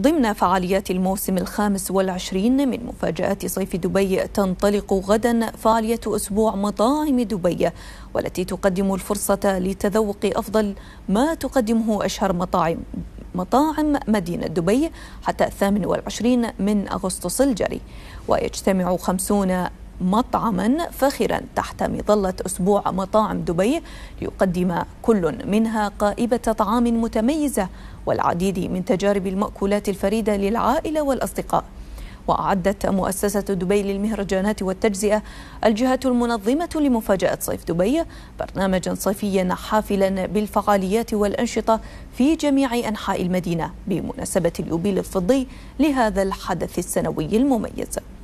ضمن فعاليات الموسم الخامس والعشرين من مفاجآت صيف دبي تنطلق غدا فعالية أسبوع مطاعم دبي والتي تقدم الفرصة لتذوق أفضل ما تقدمه أشهر مطاعم مطاعم مدينة دبي حتى الثامن والعشرين من أغسطس الجاري ويجتمع خمسون مطعما فاخرا تحت مظلة أسبوع مطاعم دبي ليقدم كل منها قائبه طعام متميزة والعديد من تجارب المأكولات الفريدة للعائلة والأصدقاء وأعدت مؤسسة دبي للمهرجانات والتجزئة الجهة المنظمة لمفاجأة صيف دبي برنامجا صيفيا حافلا بالفعاليات والأنشطة في جميع أنحاء المدينة بمناسبة اليوبيل الفضي لهذا الحدث السنوي المميز